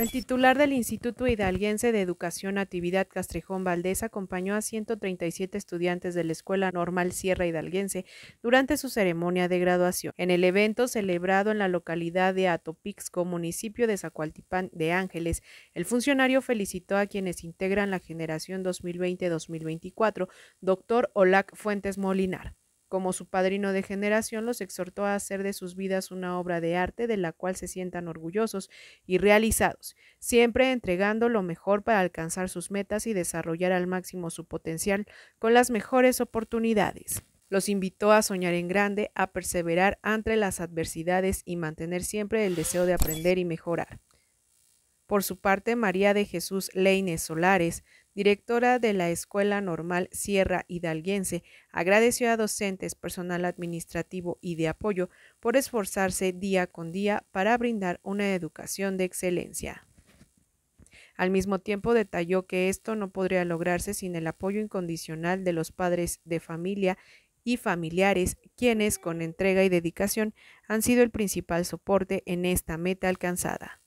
El titular del Instituto Hidalguense de Educación Actividad Castrejón Valdés acompañó a 137 estudiantes de la Escuela Normal Sierra Hidalguense durante su ceremonia de graduación. En el evento celebrado en la localidad de Atopixco, municipio de Zacualtipán de Ángeles, el funcionario felicitó a quienes integran la generación 2020-2024, doctor Olac Fuentes Molinar. Como su padrino de generación, los exhortó a hacer de sus vidas una obra de arte de la cual se sientan orgullosos y realizados, siempre entregando lo mejor para alcanzar sus metas y desarrollar al máximo su potencial con las mejores oportunidades. Los invitó a soñar en grande, a perseverar ante las adversidades y mantener siempre el deseo de aprender y mejorar. Por su parte, María de Jesús Leines Solares, directora de la Escuela Normal Sierra Hidalguense, agradeció a docentes, personal administrativo y de apoyo por esforzarse día con día para brindar una educación de excelencia. Al mismo tiempo detalló que esto no podría lograrse sin el apoyo incondicional de los padres de familia y familiares, quienes con entrega y dedicación han sido el principal soporte en esta meta alcanzada.